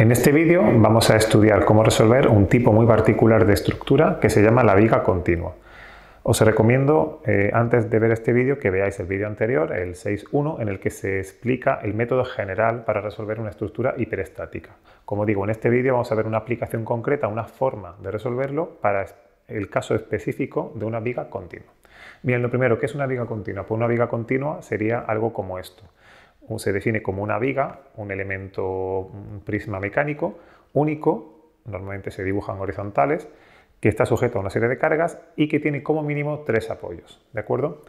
En este vídeo vamos a estudiar cómo resolver un tipo muy particular de estructura que se llama la viga continua. Os recomiendo, eh, antes de ver este vídeo, que veáis el vídeo anterior, el 6.1, en el que se explica el método general para resolver una estructura hiperestática. Como digo, en este vídeo vamos a ver una aplicación concreta, una forma de resolverlo para el caso específico de una viga continua. Bien, lo primero, ¿qué es una viga continua? Pues una viga continua sería algo como esto se define como una viga, un elemento, prisma mecánico único, normalmente se dibujan horizontales, que está sujeto a una serie de cargas y que tiene como mínimo tres apoyos, ¿de acuerdo?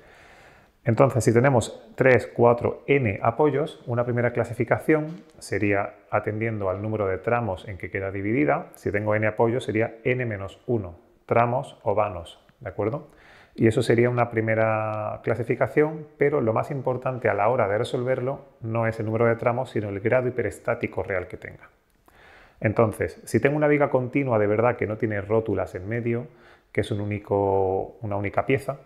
Entonces, si tenemos 3, 4, n apoyos, una primera clasificación sería atendiendo al número de tramos en que queda dividida. Si tengo n apoyos, sería n-1, tramos o vanos, ¿de acuerdo? Y eso sería una primera clasificación, pero lo más importante a la hora de resolverlo no es el número de tramos, sino el grado hiperestático real que tenga. Entonces, si tengo una viga continua de verdad que no tiene rótulas en medio, que es una única pieza,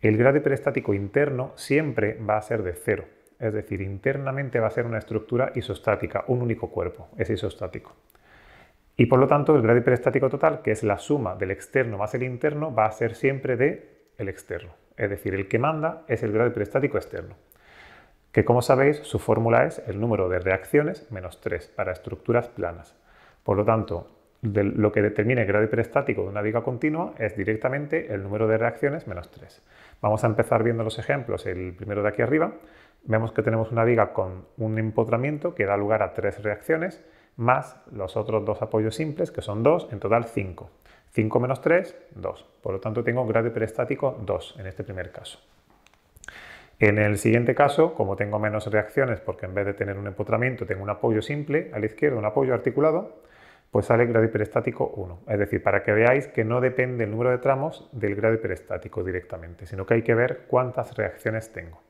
el grado hiperestático interno siempre va a ser de cero. Es decir, internamente va a ser una estructura isostática, un único cuerpo, es isostático. Y por lo tanto, el grado hiperestático total, que es la suma del externo más el interno, va a ser siempre de el externo. Es decir, el que manda es el grado hiperestático externo, que como sabéis su fórmula es el número de reacciones menos 3 para estructuras planas. Por lo tanto, lo que determina el grado hiperestático de una viga continua es directamente el número de reacciones menos 3. Vamos a empezar viendo los ejemplos. El primero de aquí arriba, vemos que tenemos una viga con un empotramiento que da lugar a 3 reacciones, más los otros dos apoyos simples, que son dos en total 5. 5 menos 3, 2. Por lo tanto, tengo un grado hiperestático 2 en este primer caso. En el siguiente caso, como tengo menos reacciones porque en vez de tener un empotramiento tengo un apoyo simple a la izquierda, un apoyo articulado, pues sale el grado hiperestático 1. Es decir, para que veáis que no depende el número de tramos del grado hiperestático directamente, sino que hay que ver cuántas reacciones tengo.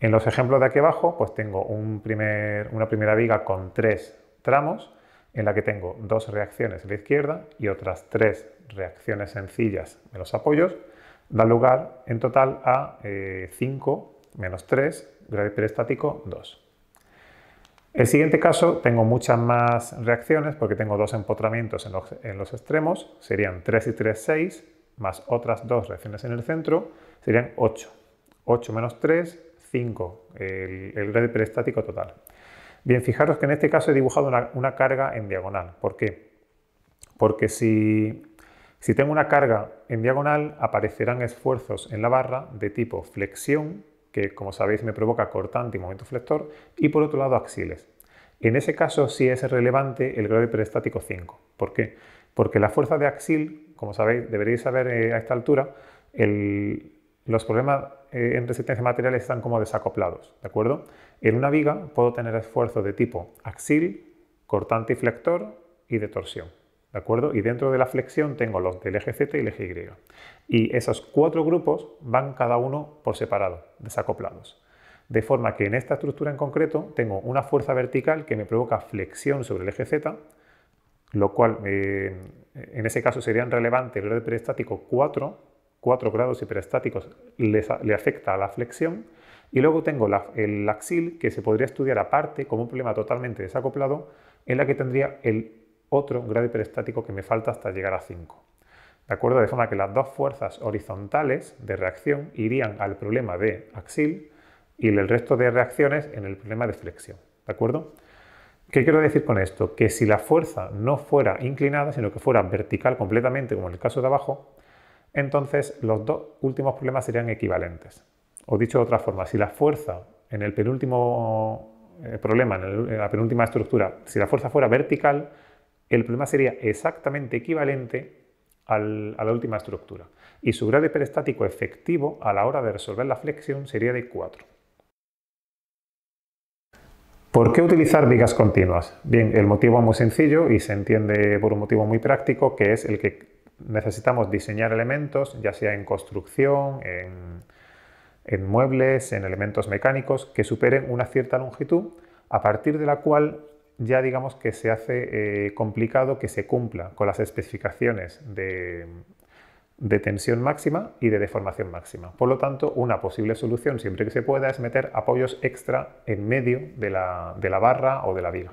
En los ejemplos de aquí abajo, pues tengo un primer, una primera viga con 3 tramos, en la que tengo dos reacciones a la izquierda y otras tres reacciones sencillas en los apoyos, da lugar en total a 5 eh, menos 3, grado hiperestático 2. El siguiente caso tengo muchas más reacciones porque tengo dos empotramientos en los, extremos, serían 3 y 3, 6, más otras dos reacciones en el centro, serían 8. 8 menos 3, 5, el, el grado total. Bien, fijaros que en este caso he dibujado una, carga en diagonal. ¿Por qué? Porque si, tengo una carga en diagonal, aparecerán esfuerzos en la barra de tipo flexión, que como sabéis me provoca cortante y momento flexor, y por otro lado axiles. En ese caso sí es relevante el grado hiperestático 5. ¿Por qué? Porque la fuerza de axil, como sabéis, deberéis saber eh, a esta altura, los problemas eh, en resistencia material están como desacoplados, ¿de acuerdo? En una viga puedo tener esfuerzo de tipo axil, cortante y flector y de torsión. ¿De acuerdo? Y dentro de la flexión tengo los del eje Z y el eje Y. Y esos cuatro grupos van cada uno por separado, desacoplados. De forma que en esta estructura en concreto tengo una fuerza vertical que me provoca flexión sobre el eje Z, lo cual eh, en ese caso sería relevante el grado hiperestático 4, 4 grados hiperestáticos le afecta a la flexión, y luego tengo el axil, que se podría estudiar aparte como un problema totalmente desacoplado, en la que tendría el otro grado hiperestático que me falta hasta llegar a 5. ¿De acuerdo? De forma que las dos fuerzas horizontales de reacción irían al problema de axil y el resto de reacciones en el problema de flexión. ¿De acuerdo? ¿Qué quiero decir con esto? Que si la fuerza no fuera inclinada, sino que fuera vertical completamente, como en el caso de abajo, entonces los dos últimos problemas serían equivalentes. O dicho de otra forma, si la fuerza en el penúltimo eh, problema, en, la penúltima estructura, si la fuerza fuera vertical, el problema sería exactamente equivalente a la última estructura. Y su grado hiperestático efectivo a la hora de resolver la flexión sería de 4. ¿Por qué utilizar vigas continuas? Bien, el motivo es muy sencillo y se entiende por un motivo muy práctico, que es el que necesitamos diseñar elementos, ya sea en construcción, en en muebles, en elementos mecánicos que superen una cierta longitud, a partir de la cual ya digamos que se hace eh, complicado que se cumpla con las especificaciones de, tensión máxima y de deformación máxima. Por lo tanto, una posible solución, siempre que se pueda, es meter apoyos extra en medio de la, de la barra o de la viga.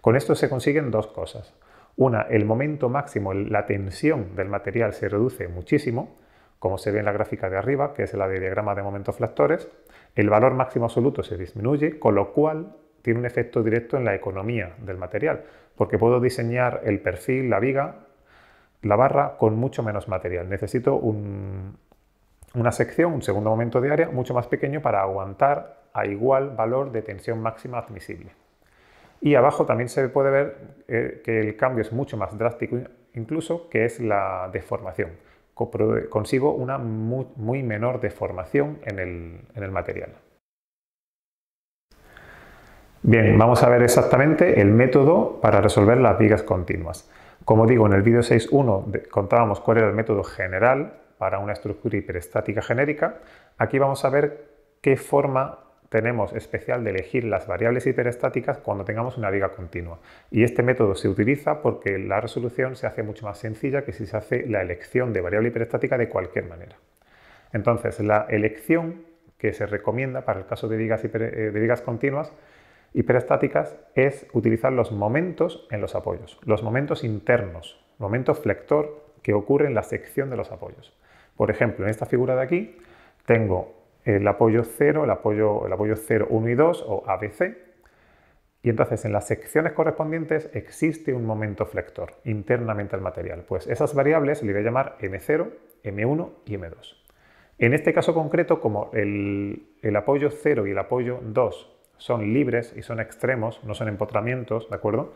Con esto se consiguen dos cosas. Una, el momento máximo, la tensión del material se reduce muchísimo como se ve en la gráfica de arriba, que es la de diagrama de momentos flactores, el valor máximo absoluto se disminuye, con lo cual tiene un efecto directo en la economía del material, porque puedo diseñar el perfil, la viga, la barra con mucho menos material. Necesito una sección, un segundo momento de área mucho más pequeño para aguantar a igual valor de tensión máxima admisible. Y abajo también se puede ver eh, que el cambio es mucho más drástico incluso, que es la deformación consigo una muy, menor deformación en el, en el material. Bien, eh, vamos a ver exactamente el método para resolver las vigas continuas. Como digo, en el vídeo 6.1 contábamos cuál era el método general para una estructura hiperestática genérica. Aquí vamos a ver qué forma tenemos especial de elegir las variables hiperestáticas cuando tengamos una viga continua. Y este método se utiliza porque la resolución se hace mucho más sencilla que si se hace la elección de variable hiperestática de cualquier manera. Entonces, la elección que se recomienda para el caso de vigas, eh, de continuas hiperestáticas es utilizar los momentos en los apoyos, los momentos internos, momento flector que ocurre en la sección de los apoyos. Por ejemplo, en esta figura de aquí tengo el apoyo 0, el apoyo, el apoyo 0, 1 y 2 o ABC. Y entonces en las secciones correspondientes existe un momento flector internamente al material. Pues esas variables le voy a llamar M0, M1 y M2. En este caso concreto, como el, el apoyo 0 y el apoyo 2 son libres y son extremos, no son empotramientos, ¿de acuerdo?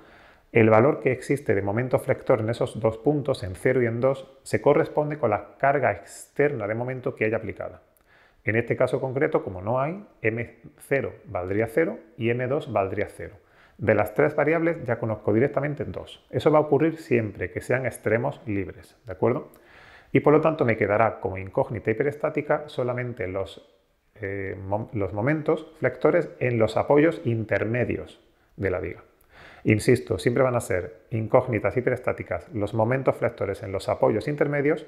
El valor que existe de momento flector en esos dos puntos, en 0 y en 2, se corresponde con la carga externa de momento que haya aplicada. En este caso concreto, como no hay, m0 valdría 0 y m2 valdría 0. De las tres variables ya conozco directamente dos. Eso va a ocurrir siempre que sean extremos libres, ¿de acuerdo? Y por lo tanto me quedará como incógnita hiperestática solamente eh, los, momentos flectores en los apoyos intermedios de la viga. Insisto, siempre van a ser incógnitas hiperestáticas los momentos flectores en los apoyos intermedios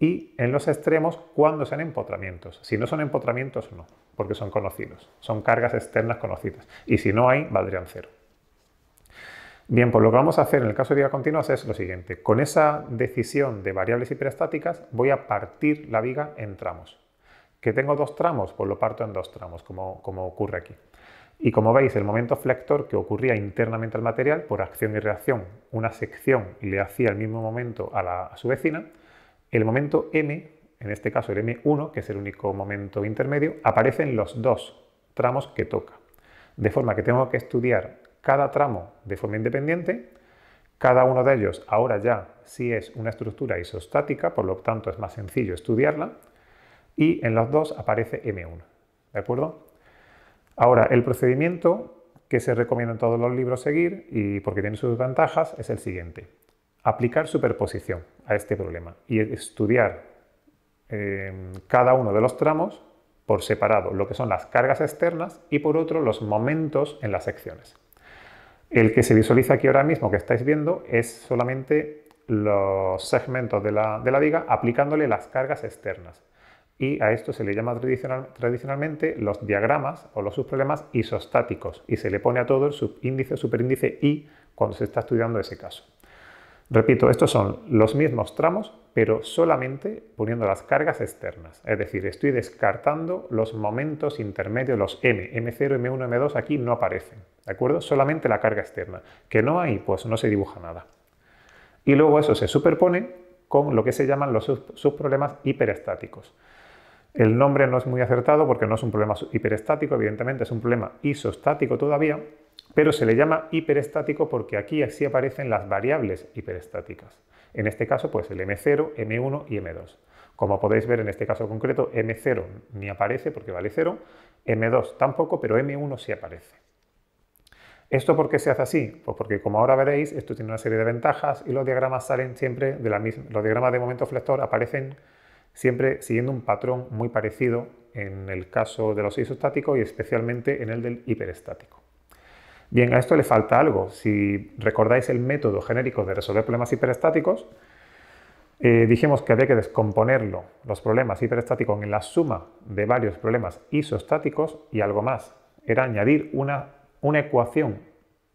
y en los extremos cuando sean empotramientos. Si no son empotramientos, no, porque son conocidos, son cargas externas conocidas. Y si no hay, valdrían cero. Bien, pues lo que vamos a hacer en el caso de vigas continuas es lo siguiente. Con esa decisión de variables hiperestáticas voy a partir la viga en tramos. ¿Que tengo dos tramos? Pues lo parto en dos tramos, como, ocurre aquí. Y como veis, el momento flector que ocurría internamente al material por acción y reacción, una sección le hacía el mismo momento a su vecina, el momento m, en este caso el m1, que es el único momento intermedio, aparece en los dos tramos que toca. De forma que tengo que estudiar cada tramo de forma independiente, cada uno de ellos ahora ya sí es una estructura isostática, por lo tanto es más sencillo estudiarla, y en los dos aparece M1. ¿De acuerdo? Ahora, el procedimiento que se recomienda en todos los libros seguir, y porque tiene sus ventajas, es el siguiente aplicar superposición a este problema y estudiar eh, cada uno de los tramos por separado, lo que son las cargas externas y por otro los momentos en las secciones. El que se visualiza aquí ahora mismo, que estáis viendo, es solamente los segmentos de la, viga aplicándole las cargas externas. Y a esto se le llama tradicionalmente los diagramas o los subproblemas isostáticos y se le pone a todo el subíndice superíndice I cuando se está estudiando ese caso. Repito, estos son los mismos tramos, pero solamente poniendo las cargas externas. Es decir, estoy descartando los momentos intermedios, los M, M0, M1, M2, aquí no aparecen. ¿De acuerdo? Solamente la carga externa. Que no hay, pues no se dibuja nada. Y luego eso se superpone con lo que se llaman los subproblemas hiperestáticos. El nombre no es muy acertado porque no es un problema hiperestático, evidentemente es un problema isostático todavía, pero se le llama hiperestático porque aquí así aparecen las variables hiperestáticas. En este caso, pues el M0, M1 y M2. Como podéis ver en este caso concreto, M0 ni aparece porque vale 0, M2 tampoco, pero M1 sí aparece. ¿Esto por qué se hace así? Pues porque como ahora veréis, esto tiene una serie de ventajas y los diagramas salen siempre de la misma... Los diagramas de momento flector aparecen siempre siguiendo un patrón muy parecido en el caso de los isostáticos y especialmente en el del hiperestático. Bien, a esto le falta algo. Si recordáis el método genérico de resolver problemas hiperestáticos, eh, dijimos que había que descomponerlo, los problemas hiperestáticos, en la suma de varios problemas isostáticos y algo más. Era añadir una, ecuación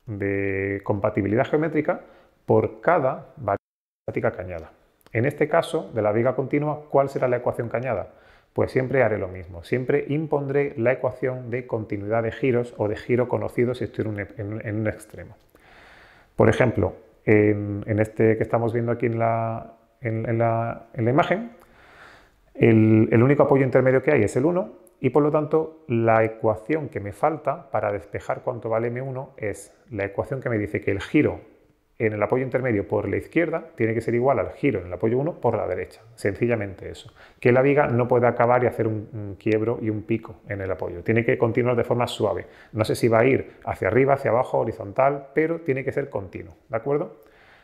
de compatibilidad geométrica por cada variable estática cañada. En este caso, de la viga continua, ¿cuál será la ecuación cañada? Pues siempre haré lo mismo, siempre impondré la ecuación de continuidad de giros o de giro conocido si estoy en un, extremo. Por ejemplo, en, este que estamos viendo aquí en la, imagen, el, el único apoyo intermedio que hay es el 1 y por lo tanto la ecuación que me falta para despejar cuánto vale M1 es la ecuación que me dice que el giro en el apoyo intermedio por la izquierda tiene que ser igual al giro en el apoyo 1 por la derecha. Sencillamente eso. Que la viga no puede acabar y hacer un, quiebro y un pico en el apoyo. Tiene que continuar de forma suave. No sé si va a ir hacia arriba, hacia abajo, horizontal, pero tiene que ser continuo. ¿De acuerdo?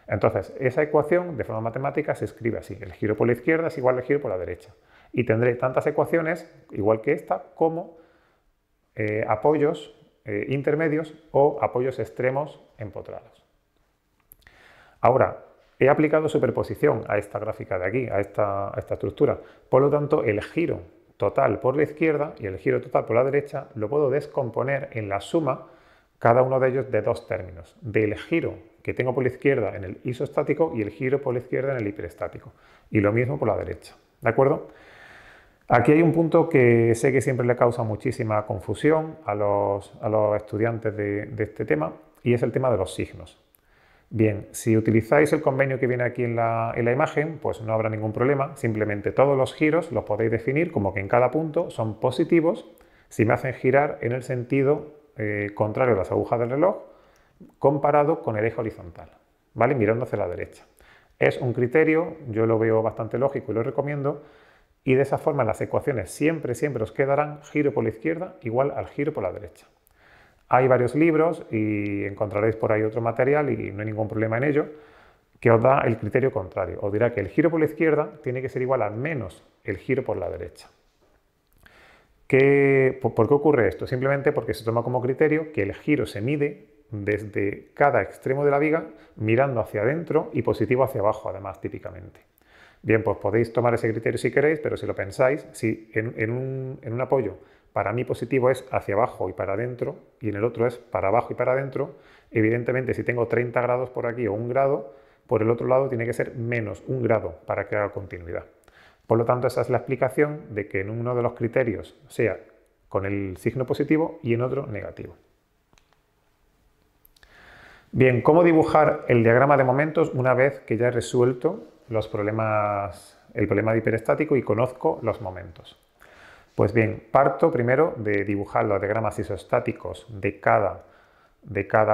Entonces, esa ecuación de forma matemática se escribe así. El giro por la izquierda es igual al giro por la derecha. Y tendré tantas ecuaciones, igual que esta, como eh, apoyos eh, intermedios o apoyos extremos empotrados. Ahora, he aplicado superposición a esta gráfica de aquí, a esta, estructura. Por lo tanto, el giro total por la izquierda y el giro total por la derecha lo puedo descomponer en la suma cada uno de ellos de dos términos, del giro que tengo por la izquierda en el isostático y el giro por la izquierda en el hiperestático, y lo mismo por la derecha, ¿de acuerdo? Aquí hay un punto que sé que siempre le causa muchísima confusión a los, estudiantes de este tema, y es el tema de los signos. Bien, si utilizáis el convenio que viene aquí en la, imagen, pues no habrá ningún problema. Simplemente todos los giros los podéis definir como que en cada punto son positivos si me hacen girar en el sentido eh, contrario a las agujas del reloj comparado con el eje horizontal, ¿vale? Mirando hacia la derecha. Es un criterio, yo lo veo bastante lógico y lo recomiendo. Y de esa forma las ecuaciones siempre, siempre os quedarán giro por la izquierda igual al giro por la derecha. Hay varios libros y encontraréis por ahí otro material y no hay ningún problema en ello, que os da el criterio contrario. Os dirá que el giro por la izquierda tiene que ser igual al menos el giro por la derecha. por, qué ocurre esto? Simplemente porque se toma como criterio que el giro se mide desde cada extremo de la viga, mirando hacia adentro y positivo hacia abajo, además, típicamente. Bien, pues podéis tomar ese criterio si queréis, pero si lo pensáis, si en un apoyo para mí positivo es hacia abajo y para adentro, y en el otro es para abajo y para adentro, evidentemente si tengo 30 grados por aquí o un grado, por el otro lado tiene que ser menos un grado para que haga continuidad. Por lo tanto, esa es la explicación de que en uno de los criterios sea con el signo positivo y en otro negativo. Bien, ¿cómo dibujar el diagrama de momentos una vez que ya he resuelto los problemas, el problema de hiperestático y conozco los momentos? Pues bien, parto primero de dibujar los diagramas isostáticos de cada,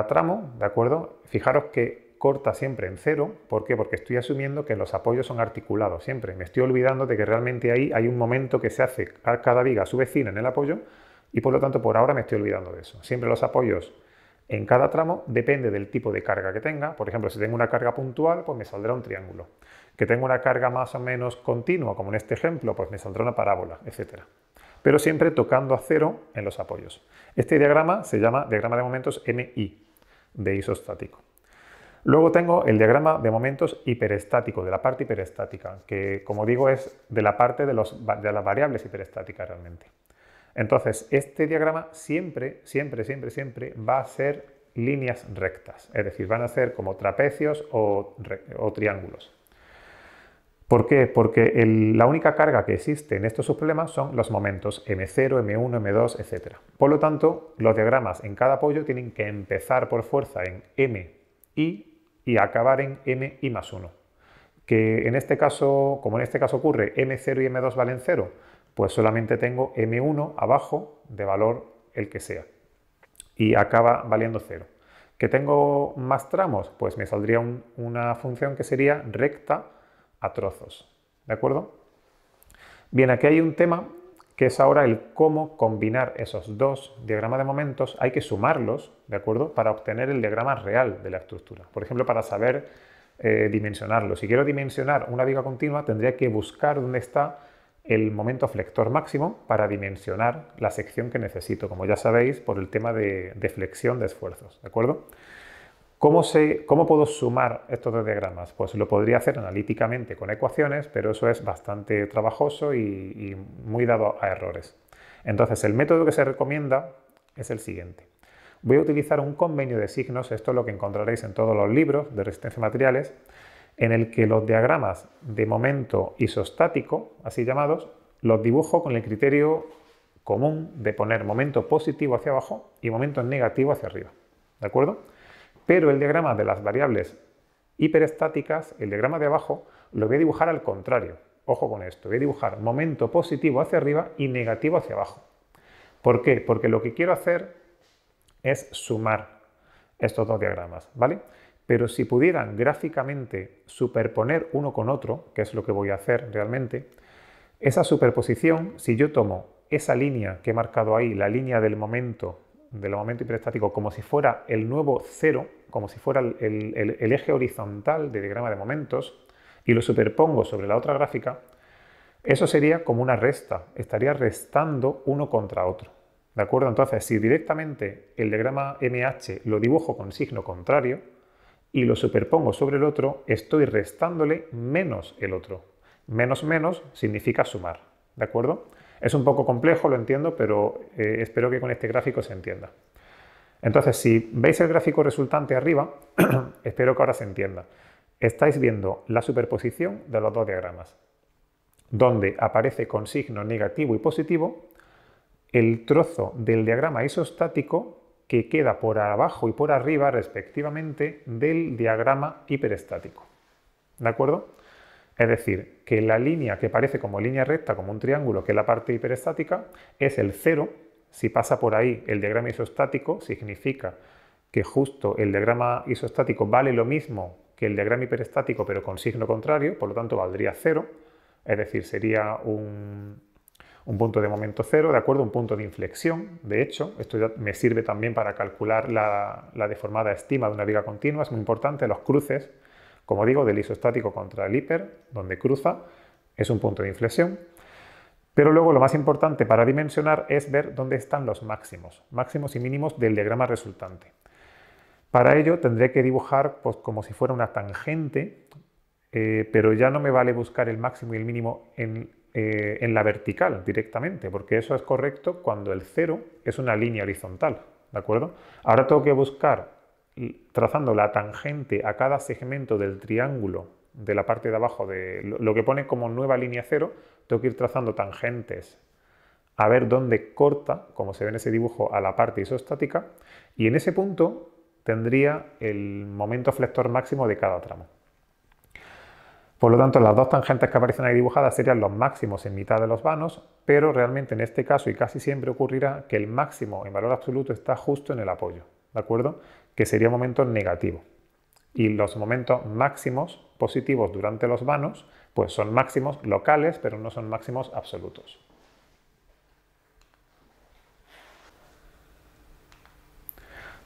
tramo, ¿de acuerdo? Fijaros que corta siempre en cero, ¿por qué? Porque estoy asumiendo que los apoyos son articulados siempre. Me estoy olvidando de que realmente ahí hay un momento que se hace a cada viga a su vecina en el apoyo y por lo tanto por ahora me estoy olvidando de eso. Siempre los apoyos en cada tramo depende del tipo de carga que tenga. Por ejemplo, si tengo una carga puntual, pues me saldrá un triángulo. Que tengo una carga más o menos continua, como en este ejemplo, pues me saldrá una parábola, etcétera pero siempre tocando a cero en los apoyos. Este diagrama se llama diagrama de momentos MI, de isostático. Luego tengo el diagrama de momentos hiperestático, de la parte hiperestática, que como digo es de la parte de, las variables hiperestáticas realmente. Entonces, este diagrama siempre, siempre, siempre, siempre va a ser líneas rectas, es decir, van a ser como trapecios o triángulos. ¿Por qué? Porque la única carga que existe en estos subproblemas son los momentos M0, M1, M2, etc. Por lo tanto, los diagramas en cada apoyo tienen que empezar por fuerza en M, y acabar en M, I más 1. Que en este caso, como en este caso ocurre, M0 y M2 valen 0, pues solamente tengo M1 abajo de valor el que sea. Y acaba valiendo 0. ¿Que tengo más tramos? Pues me saldría una función que sería recta a trozos. ¿De acuerdo? Bien, aquí hay un tema que es ahora el cómo combinar esos dos diagramas de momentos. Hay que sumarlos, ¿de acuerdo? Para obtener el diagrama real de la estructura. Por ejemplo, para saber eh, dimensionarlo. Si quiero dimensionar una viga continua, tendría que buscar dónde está el momento flector máximo para dimensionar la sección que necesito, como ya sabéis, por el tema de, de flexión de esfuerzos, ¿de acuerdo? ¿Cómo, puedo sumar estos dos diagramas? Pues lo podría hacer analíticamente con ecuaciones, pero eso es bastante trabajoso y, muy dado a errores. Entonces, el método que se recomienda es el siguiente. Voy a utilizar un convenio de signos, esto es lo que encontraréis en todos los libros de resistencia a materiales, en el que los diagramas de momento isostático, así llamados, los dibujo con el criterio común de poner momento positivo hacia abajo y momento negativo hacia arriba. ¿De acuerdo? Pero el diagrama de las variables hiperestáticas, el diagrama de abajo, lo voy a dibujar al contrario. Ojo con esto, voy a dibujar momento positivo hacia arriba y negativo hacia abajo. ¿Por qué? Porque lo que quiero hacer es sumar estos dos diagramas, ¿vale? Pero si pudieran gráficamente superponer uno con otro, que es lo que voy a hacer realmente, esa superposición, si yo tomo esa línea que he marcado ahí, la línea del momento del momento hiperestático como si fuera el nuevo cero, como si fuera el, eje horizontal del diagrama de momentos, y lo superpongo sobre la otra gráfica, eso sería como una resta, estaría restando uno contra otro. ¿De acuerdo? Entonces, si directamente el diagrama MH lo dibujo con signo contrario y lo superpongo sobre el otro, estoy restándole menos el otro. Menos menos significa sumar. ¿De acuerdo? Es un poco complejo, lo entiendo, pero eh, espero que con este gráfico se entienda. Entonces, si veis el gráfico resultante arriba, espero que ahora se entienda. Estáis viendo la superposición de los dos diagramas, donde aparece con signo negativo y positivo el trozo del diagrama isostático que queda por abajo y por arriba respectivamente del diagrama hiperestático. ¿De acuerdo? Es decir, que la línea que parece como línea recta, como un triángulo, que es la parte hiperestática, es el cero. Si pasa por ahí el diagrama isostático, significa que justo el diagrama isostático vale lo mismo que el diagrama hiperestático, pero con signo contrario, por lo tanto valdría cero. Es decir, sería un, punto de momento cero, ¿de acuerdo? Un punto de inflexión, de hecho. Esto ya me sirve también para calcular la, la deformada estima de una viga continua. Es muy importante los cruces como digo, del isostático contra el hiper, donde cruza, es un punto de inflexión. Pero luego lo más importante para dimensionar es ver dónde están los máximos, máximos y mínimos del diagrama resultante. Para ello tendré que dibujar pues, como si fuera una tangente, eh, pero ya no me vale buscar el máximo y el mínimo eh, en, la vertical directamente, porque eso es correcto cuando el cero es una línea horizontal, ¿de acuerdo? Ahora tengo que buscar trazando la tangente a cada segmento del triángulo de la parte de abajo de lo que pone como nueva línea cero, tengo que ir trazando tangentes a ver dónde corta, como se ve en ese dibujo, a la parte isostática y en ese punto tendría el momento flector máximo de cada tramo. Por lo tanto, las dos tangentes que aparecen ahí dibujadas serían los máximos en mitad de los vanos, pero realmente en este caso y casi siempre ocurrirá que el máximo en valor absoluto está justo en el apoyo, ¿de acuerdo? que sería momento negativo. Y los momentos máximos positivos durante los vanos, pues son máximos locales, pero no son máximos absolutos.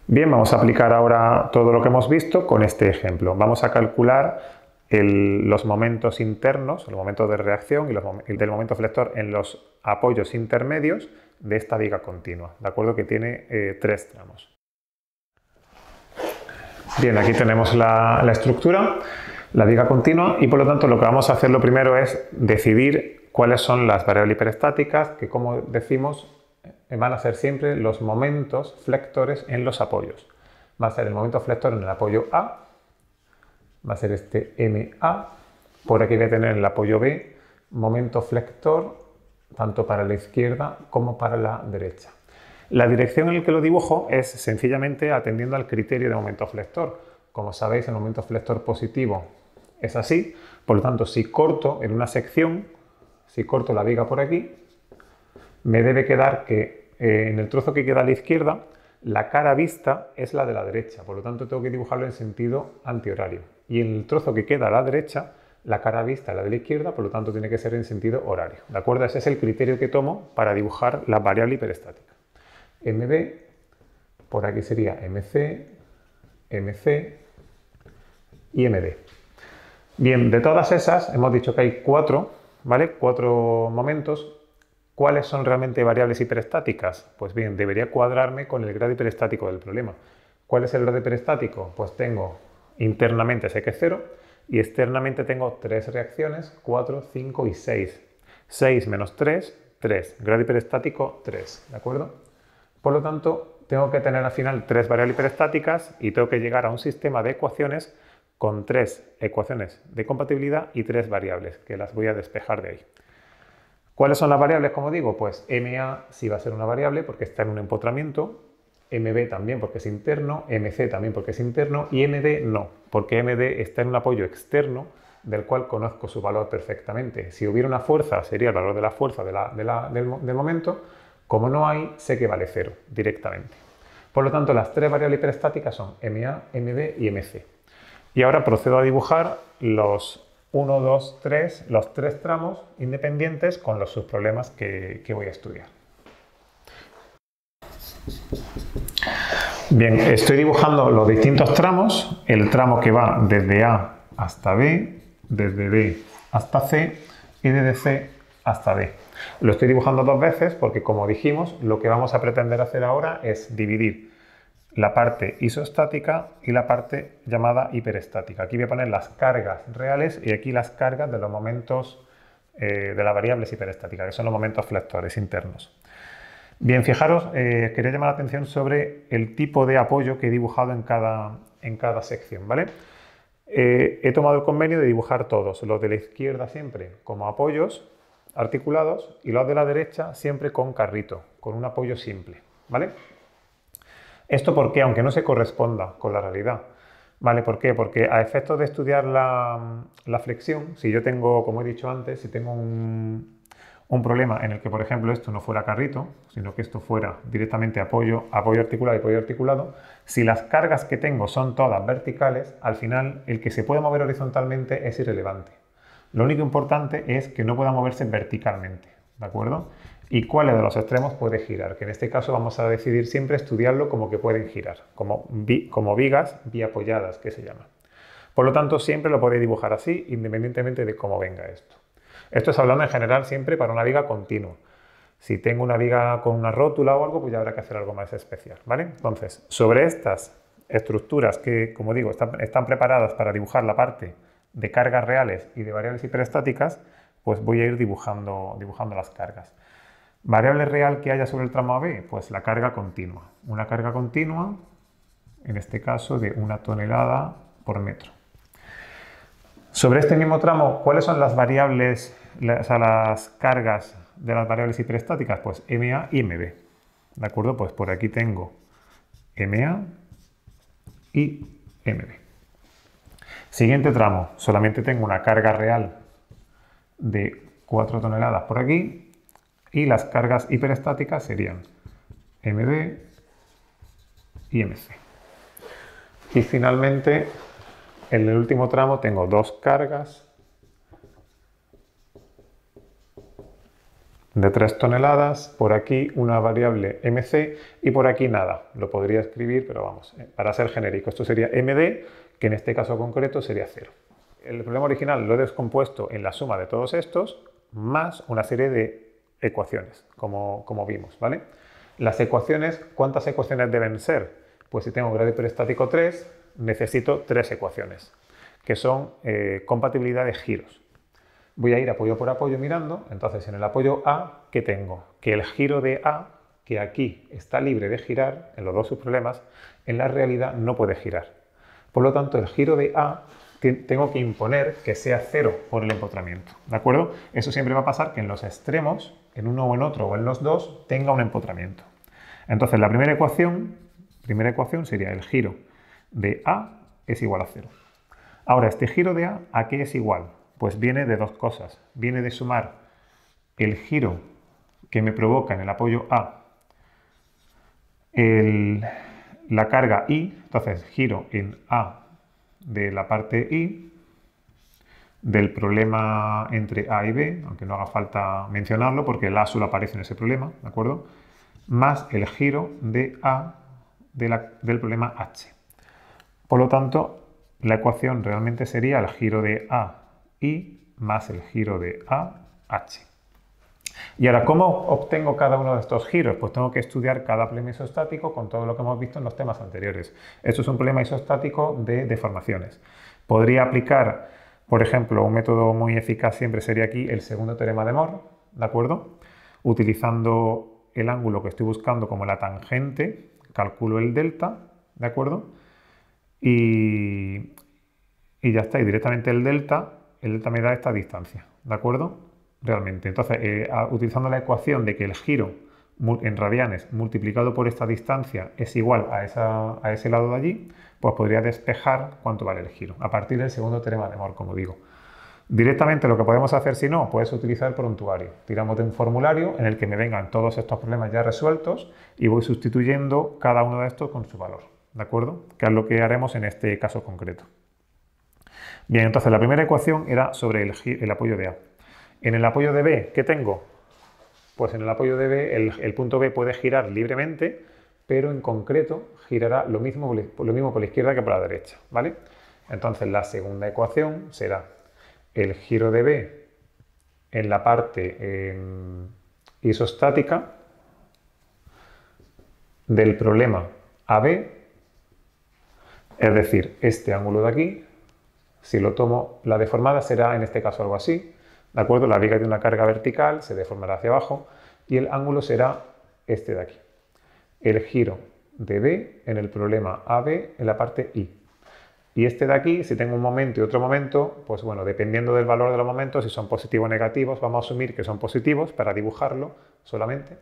Bien, vamos a aplicar ahora todo lo que hemos visto con este ejemplo. Vamos a calcular los momentos internos, el momento de reacción y el del momento flector en los apoyos intermedios de esta viga continua, de acuerdo que tiene eh, tres tramos. Bien, aquí tenemos la, estructura, la viga continua y por lo tanto lo que vamos a hacer lo primero es decidir cuáles son las variables hiperestáticas que como decimos eh, van a ser siempre los momentos flectores en los apoyos. Va a ser el momento flector en el apoyo A, va a ser este MA, por aquí voy a tener el apoyo B, momento flector tanto para la izquierda como para la derecha. La dirección en la que lo dibujo es sencillamente atendiendo al criterio de momento flector. Como sabéis, el momento flector positivo es así, por lo tanto, si corto en una sección, si corto la viga por aquí, me debe quedar que eh, en el trozo que queda a la izquierda, la cara vista es la de la derecha, por lo tanto tengo que dibujarlo en sentido antihorario. Y en el trozo que queda a la derecha, la cara vista es la de la izquierda, por lo tanto tiene que ser en sentido horario. ¿De acuerdo? Ese es el criterio que tomo para dibujar la variable hiperestática. MB, por aquí sería MC, MC y MD. Bien, de todas esas hemos dicho que hay cuatro, ¿vale? Cuatro momentos. ¿Cuáles son realmente variables hiperestáticas? Pues bien, debería cuadrarme con el grado hiperestático del problema. ¿Cuál es el grado hiperestático? Pues tengo internamente sé que es cero y externamente tengo tres reacciones, 4, 5 y seis. Seis menos 3, tres. Grado hiperestático, 3. ¿De acuerdo? Por lo tanto, tengo que tener al final tres variables hiperestáticas y tengo que llegar a un sistema de ecuaciones con tres ecuaciones de compatibilidad y tres variables, que las voy a despejar de ahí. ¿Cuáles son las variables? Como digo, pues MA sí va a ser una variable porque está en un empotramiento, MB también porque es interno, MC también porque es interno y MD no, porque MD está en un apoyo externo del cual conozco su valor perfectamente. Si hubiera una fuerza, sería el valor de la fuerza del momento, como no hay, sé que vale cero directamente. Por lo tanto, las tres variables hiperestáticas son MA, MB y MC. Y ahora procedo a dibujar los 1, 2, 3, los tres tramos independientes con los subproblemas que, que voy a estudiar. Bien, estoy dibujando los distintos tramos, el tramo que va desde A hasta B, desde B hasta C y desde C hasta B. Lo estoy dibujando dos veces porque, como dijimos, lo que vamos a pretender hacer ahora es dividir la parte isostática y la parte llamada hiperestática. Aquí voy a poner las cargas reales y aquí las cargas de los momentos eh, de las variables hiperestática, que son los momentos flectores internos. Bien, fijaros, eh, quería llamar la atención sobre el tipo de apoyo que he dibujado en cada, sección, ¿vale? Eh, he tomado el convenio de dibujar todos, los de la izquierda siempre como apoyos, articulados y los de la derecha siempre con carrito, con un apoyo simple, ¿vale? Esto porque, aunque no se corresponda con la realidad, ¿vale? ¿Por qué? Porque a efectos de estudiar la, flexión, si yo tengo, como he dicho antes, si tengo un, un, problema en el que, por ejemplo, esto no fuera carrito, sino que esto fuera directamente apoyo, apoyo articulado y apoyo articulado, si las cargas que tengo son todas verticales, al final el que se puede mover horizontalmente es irrelevante. Lo único importante es que no pueda moverse verticalmente, ¿de acuerdo? y cuáles de los extremos puede girar, que en este caso vamos a decidir siempre estudiarlo como que pueden girar, como, vigas como vigas apoyadas que se llama. Por lo tanto, siempre lo podéis dibujar así, independientemente de cómo venga esto. Esto es hablando en general siempre para una viga continua. Si tengo una viga con una rótula o algo, pues ya habrá que hacer algo más especial, ¿vale? Entonces, sobre estas estructuras que, como digo, están preparadas para dibujar la parte de cargas reales y de variables hiperestáticas, pues voy a ir dibujando, dibujando las cargas. Variable real que haya sobre el tramo AB, pues la carga continua. Una carga continua, en este caso de una tonelada por metro. Sobre este mismo tramo, ¿cuáles son las variables, las cargas de las variables hiperestáticas? Pues MA y MB. ¿De acuerdo? Pues por aquí tengo MA y MB. Siguiente tramo, solamente tengo una carga real de 4 toneladas por aquí y las cargas hiperestáticas serían MD y MC. Y finalmente, en el último tramo tengo dos cargas de 3 toneladas, por aquí una variable MC y por aquí nada. Lo podría escribir, pero vamos, eh, para ser genérico, esto sería MD que en este caso concreto sería cero. El problema original lo he descompuesto en la suma de todos estos más una serie de ecuaciones, como, como vimos, ¿vale? Las ecuaciones, ¿cuántas ecuaciones deben ser? Pues si tengo grado hiperestático 3, necesito tres ecuaciones, que son eh, compatibilidad de giros. Voy a ir apoyo por apoyo mirando, entonces en el apoyo A, ¿qué tengo? Que el giro de A, que aquí está libre de girar, en los dos subproblemas, en la realidad no puede girar. Por lo tanto, el giro de A tengo que imponer que sea cero por el empotramiento, ¿de acuerdo? Eso siempre va a pasar que en los extremos, en uno o en otro o en los dos, tenga un empotramiento. Entonces, la primera ecuación, primera ecuación sería el giro de A es igual a cero. Ahora, este giro de A, ¿a qué es igual? Pues viene de dos cosas. Viene de sumar el giro que me provoca en el apoyo A, el la carga I, entonces giro en A de la parte I, del problema entre A y B, aunque no haga falta mencionarlo porque el A solo aparece en ese problema, ¿de acuerdo? Más el giro de A del problema H. Por lo tanto, la ecuación realmente sería el giro de A I más el giro de A H. Y ahora, ¿cómo obtengo cada uno de estos giros? Pues tengo que estudiar cada problema isostático con todo lo que hemos visto en los temas anteriores. Esto es un problema isostático de deformaciones. Podría aplicar, por ejemplo, un método muy eficaz siempre sería aquí el segundo teorema de Mohr, ¿de acuerdo? Utilizando el ángulo que estoy buscando como la tangente, calculo el delta, ¿de acuerdo? Y, y ya está, y directamente el delta, el delta me da esta distancia, ¿de acuerdo? realmente. Entonces, eh, utilizando la ecuación de que el giro en radianes multiplicado por esta distancia es igual a, a, ese lado de allí, pues podría despejar cuánto vale el giro, a partir del segundo teorema de Mohr, como digo. Directamente lo que podemos hacer, si no, pues utilizar utilizar prontuario. Tiramos de un formulario en el que me vengan todos estos problemas ya resueltos y voy sustituyendo cada uno de estos con su valor, ¿de acuerdo? Que es lo que haremos en este caso concreto. Bien, entonces la primera ecuación era sobre el apoyo de A. En el apoyo de B, ¿qué tengo? Pues en el apoyo de B, el, punto B puede girar libremente, pero en concreto girará lo mismo, lo mismo por la izquierda que por la derecha, ¿vale? Entonces la segunda ecuación será el giro de B en la parte em, isostática del problema AB, es decir, este ángulo de aquí, si lo tomo la deformada será en este caso algo así, ¿De acuerdo? La viga tiene una carga vertical, se deformará hacia abajo y el ángulo será este de aquí. El giro de B en el problema AB en la parte I. Y este de aquí, si tengo un momento y otro momento, pues bueno, dependiendo del valor de los momentos, si son positivos o negativos, vamos a asumir que son positivos para dibujarlo solamente,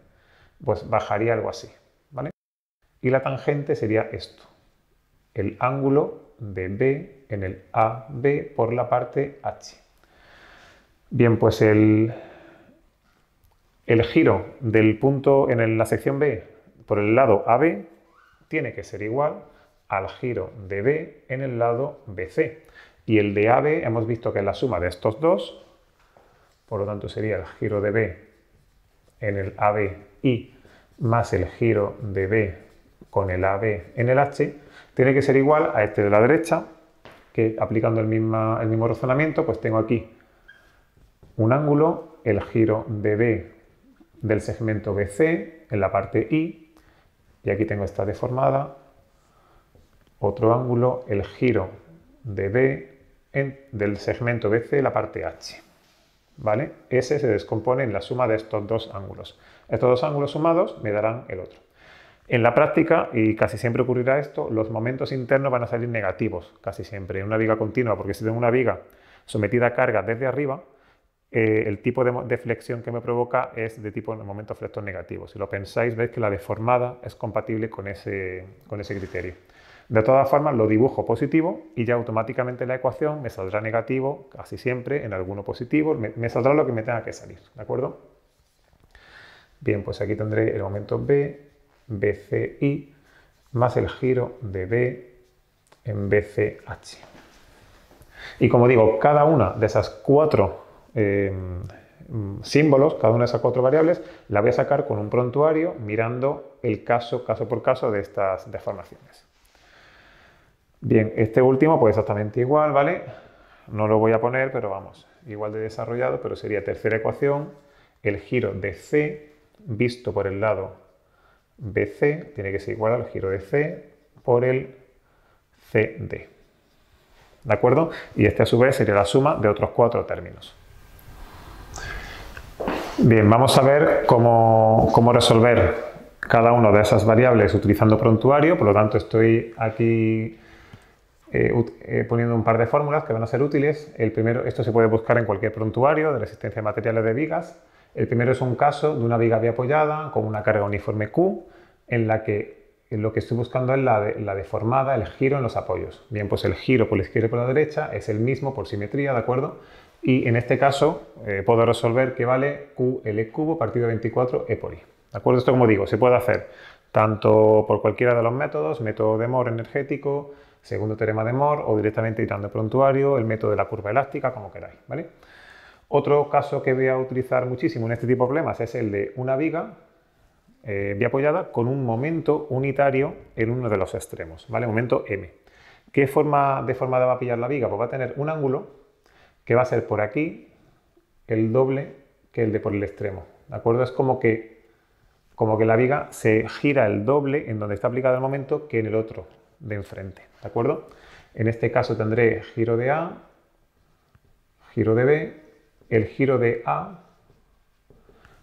pues bajaría algo así, ¿vale? Y la tangente sería esto, el ángulo de B en el AB por la parte H. Bien, pues el, giro del punto en la sección B por el lado AB tiene que ser igual al giro de B en el lado BC. Y el de AB hemos visto que es la suma de estos dos, por lo tanto sería el giro de B en el AB y más el giro de B con el AB en el H, tiene que ser igual a este de la derecha, que aplicando el, el mismo razonamiento, pues tengo aquí un ángulo, el giro de B del segmento BC en la parte I. y aquí tengo esta deformada, otro ángulo, el giro de B del segmento BC en la parte H. ¿Vale? ese se descompone en la suma de estos dos ángulos. Estos dos ángulos sumados me darán el otro. En la práctica, y casi siempre ocurrirá esto, los momentos internos van a salir negativos, casi siempre, en una viga continua, porque si tengo una viga sometida a carga desde arriba, eh, el tipo de, flexión que me provoca es de tipo de momento flector negativo. Si lo pensáis, veis que la deformada es compatible con ese, criterio. De todas formas, lo dibujo positivo y ya automáticamente la ecuación me saldrá negativo, casi siempre, en alguno positivo, me, me saldrá lo que me tenga que salir, ¿de acuerdo? Bien, pues aquí tendré el momento B, BCI, más el giro de B en BCH. Y como digo, cada una de esas cuatro Em, símbolos, cada una de esas cuatro variables, la voy a sacar con un prontuario mirando el caso, caso por caso de estas deformaciones. Bien, este último pues exactamente igual, ¿vale? No lo voy a poner, pero vamos, igual de desarrollado, pero sería tercera ecuación, el giro de C visto por el lado BC tiene que ser igual al giro de C por el CD. ¿De acuerdo? Y este a su vez sería la suma de otros cuatro términos. Bien, vamos a ver cómo, resolver cada una de esas variables utilizando prontuario, por lo tanto estoy aquí eh, eh, poniendo un par de fórmulas que van a ser útiles. El primero, esto se puede buscar en cualquier prontuario de resistencia de materiales de vigas. El primero es un caso de una viga biapoyada con una carga uniforme Q, en la que lo que estoy buscando es la, la, deformada, el giro en los apoyos. Bien, pues el giro por la izquierda y por la derecha es el mismo por simetría, ¿de acuerdo? y en este caso eh, puedo resolver que vale QL cubo partido 24 E por I. ¿De acuerdo? Esto, como digo, se puede hacer tanto por cualquiera de los métodos, método de Mor energético, segundo teorema de Mor o directamente editando el prontuario, el método de la curva elástica, como queráis. ¿vale? Otro caso que voy a utilizar muchísimo en este tipo de problemas es el de una viga eh, apoyada con un momento unitario en uno de los extremos, ¿vale? momento m. ¿Qué forma de forma va a pillar la viga? Pues va a tener un ángulo que va a ser por aquí el doble que el de por el extremo. ¿De acuerdo? Es como que, como que la viga se gira el doble en donde está aplicado el momento que en el otro de enfrente. ¿De acuerdo? En este caso tendré giro de A, giro de B, el giro de A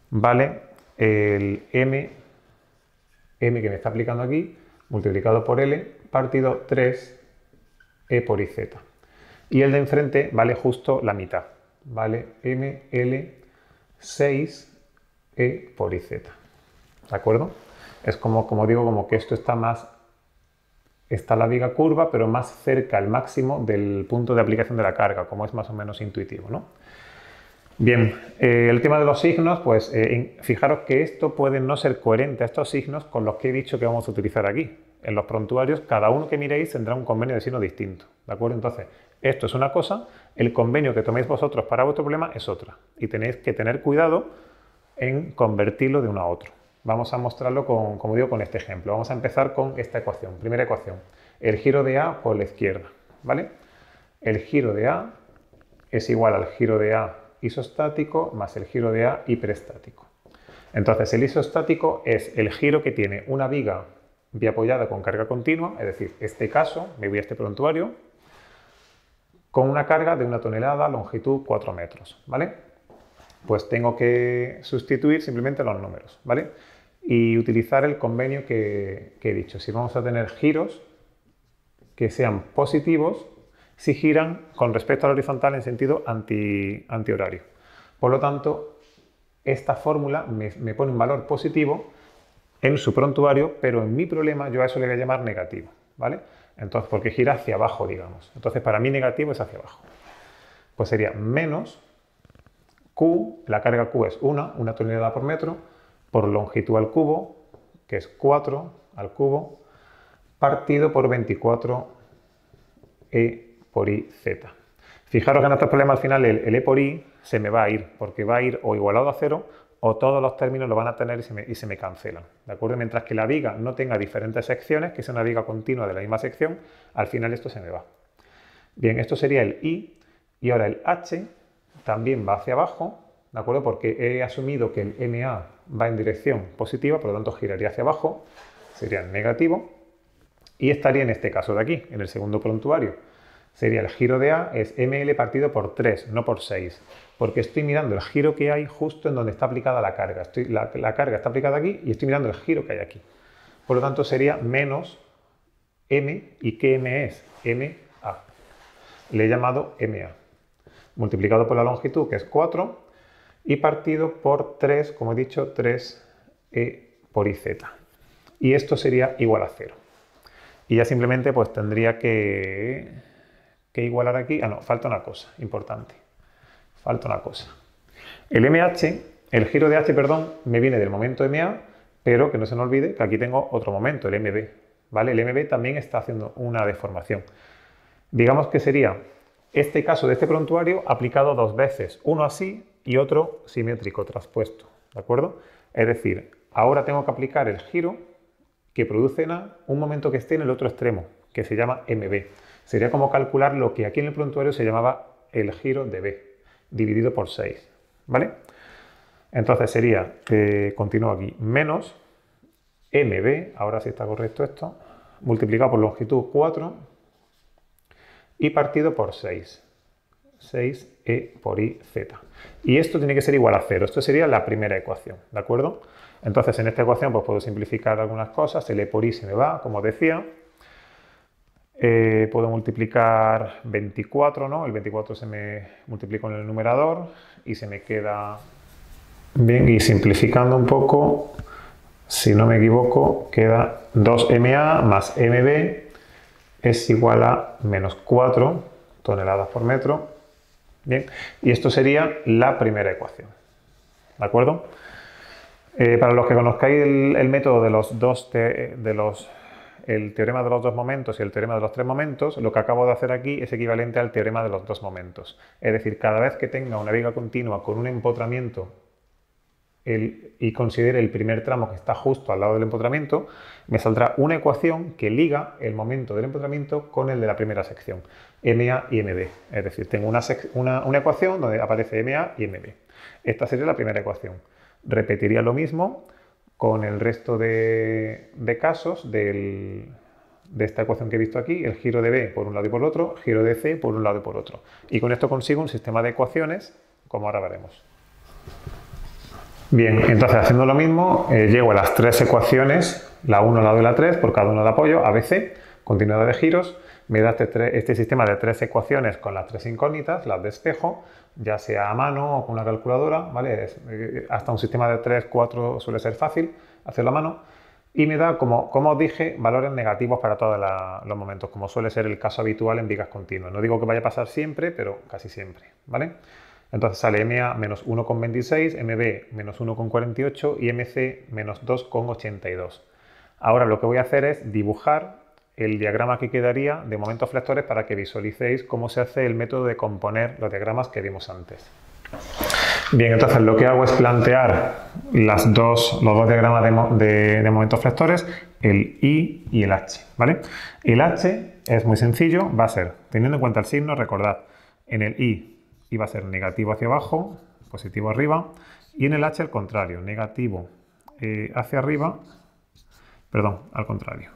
vale el M, M que me está aplicando aquí, multiplicado por L, partido 3, E por IZ y el de enfrente vale justo la mitad, vale ML6E por IZ. ¿De acuerdo? Es como, como digo, como que esto está más, está la viga curva, pero más cerca al máximo del punto de aplicación de la carga, como es más o menos intuitivo, ¿no? Bien, eh, el tema de los signos, pues eh, fijaros que esto puede no ser coherente a estos signos con los que he dicho que vamos a utilizar aquí. En los prontuarios, cada uno que miréis tendrá un convenio de signo distinto, ¿de acuerdo? Entonces, esto es una cosa, el convenio que toméis vosotros para vuestro problema es otra. Y tenéis que tener cuidado en convertirlo de uno a otro. Vamos a mostrarlo, con, como digo, con este ejemplo. Vamos a empezar con esta ecuación, primera ecuación. El giro de A por la izquierda, ¿vale? El giro de A es igual al giro de A isostático más el giro de A hiperestático. Entonces, el isostático es el giro que tiene una viga apoyada con carga continua, es decir, este caso, me voy a este prontuario, con una carga de una tonelada, longitud 4 metros, ¿vale? Pues tengo que sustituir simplemente los números, ¿vale? Y utilizar el convenio que, he dicho. Si vamos a tener giros que sean positivos, si giran con respecto al horizontal en sentido anti, antihorario. Por lo tanto, esta fórmula me, me, pone un valor positivo en su prontuario, pero en mi problema yo a eso le voy a llamar negativo, ¿vale? Entonces, porque gira hacia abajo, digamos. Entonces, para mí negativo es hacia abajo. Pues sería menos Q, la carga Q es 1, una tonelada por metro, por longitud al cubo, que es 4 al cubo, partido por 24 E por i z. Fijaros que en este problema al final el, el E por I se me va a ir, porque va a ir o igualado a 0 o todos los términos lo van a tener y se, me, cancelan. ¿De acuerdo? Mientras que la viga no tenga diferentes secciones, que sea una viga continua de la misma sección, al final esto se me va. Bien, esto sería el I. Y ahora el H también va hacia abajo, ¿de acuerdo? Porque he asumido que el MA va en dirección positiva, por lo tanto giraría hacia abajo, sería negativo. Y estaría en este caso de aquí, en el segundo prontuario sería el giro de A es ml partido por 3, no por 6, porque estoy mirando el giro que hay justo en donde está aplicada la carga. Estoy, la, carga está aplicada aquí y estoy mirando el giro que hay aquí. Por lo tanto, sería menos m, ¿y qué m es? ma. Le he llamado ma. Multiplicado por la longitud, que es 4, y partido por 3, como he dicho, 3e por iz. Y esto sería igual a 0. Y ya simplemente pues tendría que que igualar aquí. Ah, no, falta una cosa importante. Falta una cosa. El MH, el giro de H, perdón, me viene del momento MA, pero que no se nos olvide que aquí tengo otro momento, el MB. ¿Vale? El MB también está haciendo una deformación. Digamos que sería este caso de este prontuario aplicado dos veces, uno así y otro simétrico, traspuesto. ¿De acuerdo? Es decir, ahora tengo que aplicar el giro que produce en un momento que esté en el otro extremo, que se llama MB. Sería como calcular lo que aquí en el prontuario se llamaba el giro de B, dividido por 6, ¿vale? Entonces sería, que eh, continúo aquí, menos MB, ahora sí está correcto esto, multiplicado por longitud 4 y partido por 6. 6e por i z. Y esto tiene que ser igual a 0. Esto sería la primera ecuación, ¿de acuerdo? Entonces en esta ecuación pues, puedo simplificar algunas cosas. El e por i se me va, como decía. Eh, puedo multiplicar 24, ¿no? El 24 se me multiplica en el numerador y se me queda bien. Y simplificando un poco, si no me equivoco, queda 2ma más mb es igual a menos 4 toneladas por metro. Bien, y esto sería la primera ecuación. ¿De acuerdo? Eh, para los que conozcáis el, método de los dos, de los el teorema de los dos momentos y el teorema de los tres momentos, lo que acabo de hacer aquí es equivalente al teorema de los dos momentos. Es decir, cada vez que tenga una viga continua con un empotramiento y considere el primer tramo que está justo al lado del empotramiento, me saldrá una ecuación que liga el momento del empotramiento con el de la primera sección, MA y MB. Es decir, tengo una, una ecuación donde aparece MA y MB. Esta sería la primera ecuación. Repetiría lo mismo con el resto de, casos de esta ecuación que he visto aquí, el giro de B por un lado y por otro, giro de C por un lado y por otro. Y con esto consigo un sistema de ecuaciones, como ahora veremos. Bien, entonces haciendo lo mismo, eh, llego a las tres ecuaciones, la 1, la lado y la 3, por cada uno de apoyo, ABC, continuidad de giros, me da este, este, sistema de tres ecuaciones con las tres incógnitas, las despejo, ya sea a mano o con una calculadora, ¿vale? Eh, hasta un sistema de 3, 4 suele ser fácil hacerlo a mano. Y me da, como, os dije, valores negativos para todos los momentos, como suele ser el caso habitual en vigas continuas. No digo que vaya a pasar siempre, pero casi siempre, ¿vale? Entonces sale MA menos 1,26, MB menos 1,48 y MC menos 2,82. Ahora lo que voy a hacer es dibujar el diagrama que quedaría de momentos flectores para que visualicéis cómo se hace el método de componer los diagramas que vimos antes. Bien, entonces lo que hago es plantear las dos, los dos diagramas de, momentos flectores, el I y el H. ¿vale? El H es muy sencillo, va a ser, teniendo en cuenta el signo, recordad, en el I iba a ser negativo hacia abajo, positivo arriba, y en el H al contrario, negativo eh, hacia arriba, perdón, al contrario,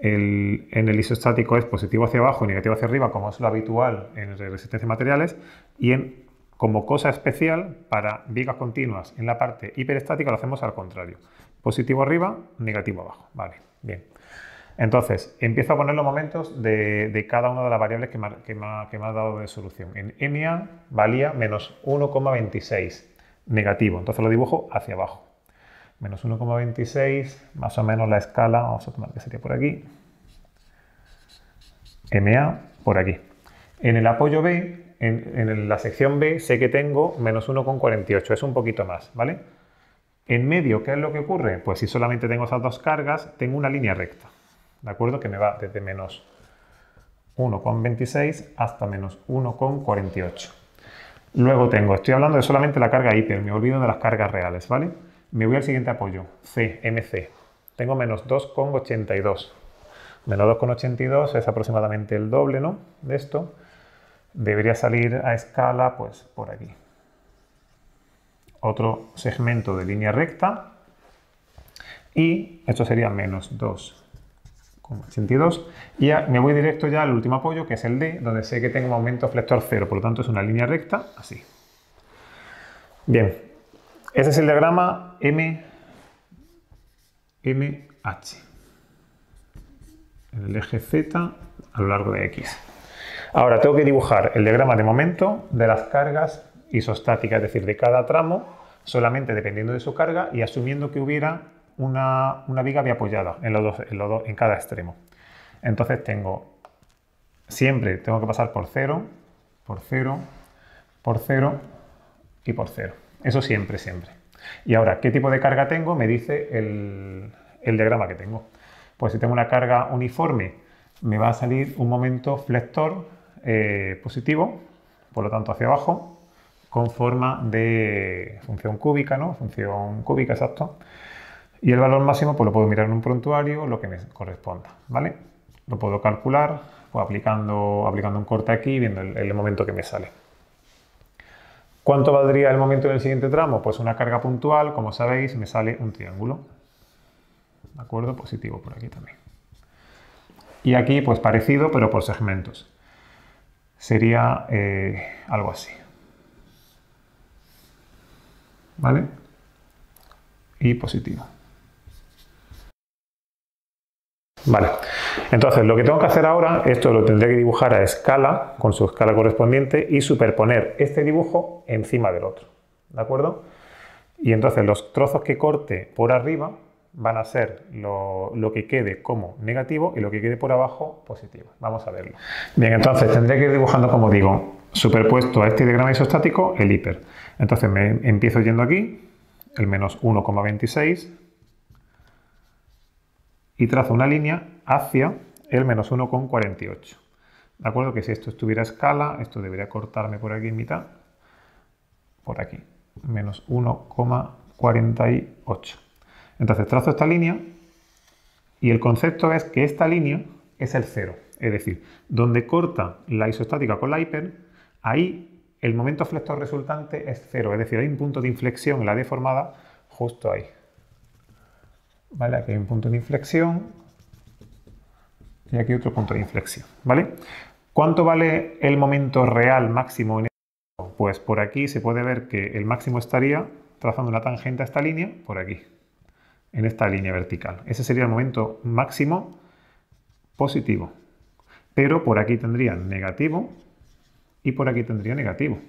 en el isostático es positivo hacia abajo y negativo hacia arriba, como es lo habitual en resistencia de materiales, y como cosa especial para vigas continuas en la parte hiperestática lo hacemos al contrario. Positivo arriba, negativo abajo. Vale, bien. Entonces, empiezo a poner los momentos de, cada una de las variables que me, ha, dado de solución. En MA valía menos 1,26 negativo, entonces lo dibujo hacia abajo menos 1,26, más o menos la escala, vamos a tomar que sería por aquí, MA por aquí. En el apoyo B, en, la sección B, sé que tengo menos 1,48, es un poquito más, ¿vale? En medio, ¿qué es lo que ocurre? Pues si solamente tengo esas dos cargas, tengo una línea recta, ¿de acuerdo? Que me va desde menos 1,26 hasta menos 1,48. Luego tengo, estoy hablando de solamente la carga IP, me olvido de las cargas reales, ¿vale? Me voy al siguiente apoyo, CMC, Tengo menos 2,82. Menos 2,82 es aproximadamente el doble ¿no? de esto. Debería salir a escala pues por aquí. Otro segmento de línea recta. Y esto sería menos 2,82. Y me voy directo ya al último apoyo, que es el D, donde sé que tengo un aumento flector cero, Por lo tanto, es una línea recta, así. Bien, ese es el diagrama M, MH. En el eje Z a lo largo de X. Ahora tengo que dibujar el diagrama de momento de las cargas isostáticas, es decir, de cada tramo, solamente dependiendo de su carga y asumiendo que hubiera una, viga apoyada en, los en, cada extremo. Entonces tengo, siempre tengo que pasar por cero, por cero, por cero y por cero. Eso siempre, siempre. Y ahora, ¿qué tipo de carga tengo? Me dice el, diagrama que tengo. Pues si tengo una carga uniforme, me va a salir un momento flector eh, positivo, por lo tanto hacia abajo, con forma de función cúbica, ¿no? Función cúbica, exacto. Y el valor máximo pues lo puedo mirar en un prontuario, lo que me corresponda, ¿vale? Lo puedo calcular pues aplicando, un corte aquí viendo el momento que me sale. ¿Cuánto valdría el momento en el siguiente tramo? Pues una carga puntual, como sabéis, me sale un triángulo. ¿De acuerdo? Positivo por aquí también. Y aquí, pues parecido, pero por segmentos. Sería eh, algo así. ¿Vale? Y positivo. Vale, entonces lo que tengo que hacer ahora, esto lo tendré que dibujar a escala, con su escala correspondiente, y superponer este dibujo encima del otro. ¿De acuerdo? Y entonces los trozos que corte por arriba van a ser lo, que quede como negativo y lo que quede por abajo positivo. Vamos a verlo. Bien, entonces tendré que ir dibujando, como digo, superpuesto a este diagrama isostático, el hiper. Entonces me empiezo yendo aquí, el menos 1,26 y trazo una línea hacia el menos 1,48. ¿De acuerdo? Que si esto estuviera a escala, esto debería cortarme por aquí en mitad, por aquí, menos 1,48. Entonces trazo esta línea y el concepto es que esta línea es el cero. Es decir, donde corta la isostática con la hiper, ahí el momento flector resultante es cero. Es decir, hay un punto de inflexión en la deformada justo ahí. ¿vale? Aquí hay un punto de inflexión y aquí otro punto de inflexión, ¿vale? ¿Cuánto vale el momento real máximo en este Pues por aquí se puede ver que el máximo estaría trazando una tangente a esta línea, por aquí, en esta línea vertical. Ese sería el momento máximo positivo. Pero por aquí tendría negativo y por aquí tendría negativo.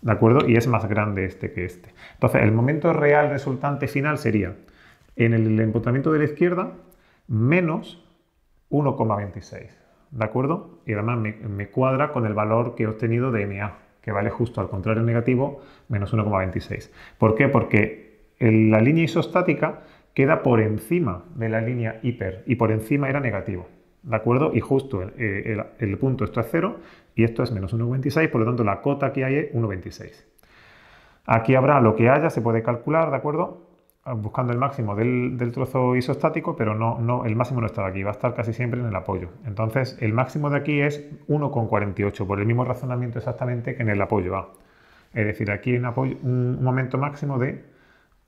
¿De acuerdo? Y es más grande este que este. Entonces, el momento real resultante final sería en el empotamiento de la izquierda menos 1,26. ¿De acuerdo? Y además me, cuadra con el valor que he obtenido de MA, que vale justo al contrario negativo, menos 1,26. ¿Por qué? Porque la línea isostática queda por encima de la línea hiper y por encima era negativo. ¿De acuerdo? Y justo eh, el, el punto, esto es 0 y esto es menos 1,26, por lo tanto la cota que hay es 1,26. Aquí habrá lo que haya, se puede calcular, ¿de acuerdo? Ah, buscando el máximo del, trozo isostático, pero no, no, el máximo no estaba aquí, va a estar casi siempre en el apoyo. Entonces, el máximo de aquí es 1,48, por el mismo razonamiento exactamente que en el apoyo A. Es decir, aquí en apoyo, un momento máximo de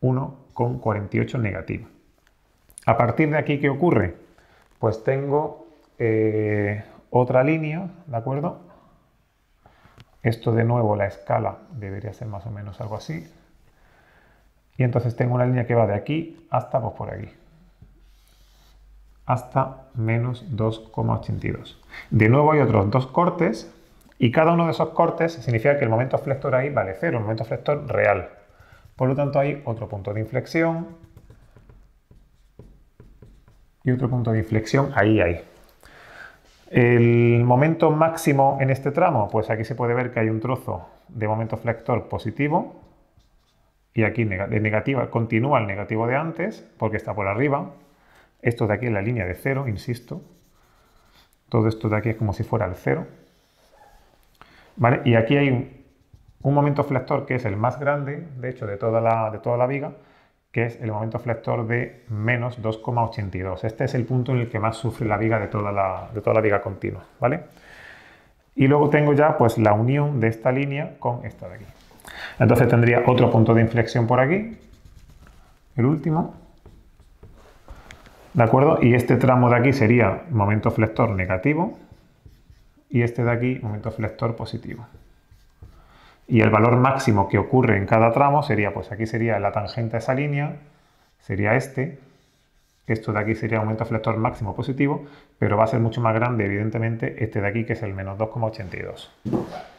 1,48 negativo. A partir de aquí, ¿qué ocurre? Pues tengo eh, otra línea, ¿de acuerdo? Esto de nuevo, la escala debería ser más o menos algo así. Y entonces tengo una línea que va de aquí hasta pues, por aquí. Hasta menos 2,82. De nuevo hay otros dos cortes y cada uno de esos cortes significa que el momento flector ahí vale cero el momento flector real. Por lo tanto hay otro punto de inflexión y otro punto de inflexión ahí, ahí. El momento máximo en este tramo, pues aquí se puede ver que hay un trozo de momento flector positivo y aquí de negativa continúa el negativo de antes porque está por arriba. Esto de aquí es la línea de cero, insisto. Todo esto de aquí es como si fuera el cero. ¿Vale? Y aquí hay un, momento flector que es el más grande, de hecho, de toda la, de toda la viga, que es el momento flector de menos 2,82. Este es el punto en el que más sufre la viga de toda la, de toda la viga continua, ¿vale? Y luego tengo ya pues la unión de esta línea con esta de aquí. Entonces tendría otro punto de inflexión por aquí, el último, ¿de acuerdo? Y este tramo de aquí sería momento flector negativo y este de aquí momento flector positivo. Y el valor máximo que ocurre en cada tramo sería, pues aquí sería la tangente a esa línea, sería este, esto de aquí sería momento flector máximo positivo, pero va a ser mucho más grande, evidentemente, este de aquí, que es el menos 2,82.